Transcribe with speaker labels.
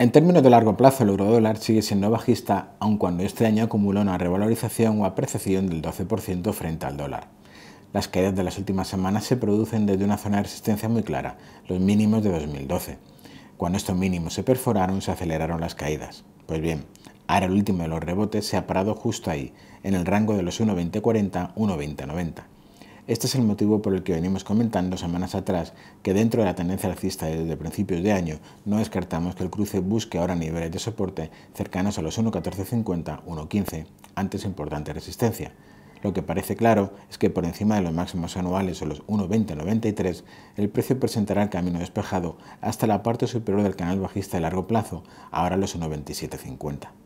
Speaker 1: En términos de largo plazo, el eurodólar sigue siendo bajista, aun cuando este año acumuló una revalorización o apreciación del 12% frente al dólar. Las caídas de las últimas semanas se producen desde una zona de resistencia muy clara, los mínimos de 2012. Cuando estos mínimos se perforaron, se aceleraron las caídas. Pues bien, ahora el último de los rebotes se ha parado justo ahí, en el rango de los 1.2040-1.2090. Este es el motivo por el que venimos comentando semanas atrás que dentro de la tendencia alcista desde principios de año no descartamos que el cruce busque ahora niveles de soporte cercanos a los 1.1450-1.15, antes importante resistencia. Lo que parece claro es que por encima de los máximos anuales o los 1.2093, el precio presentará el camino despejado hasta la parte superior del canal bajista de largo plazo, ahora los
Speaker 2: 1.2750.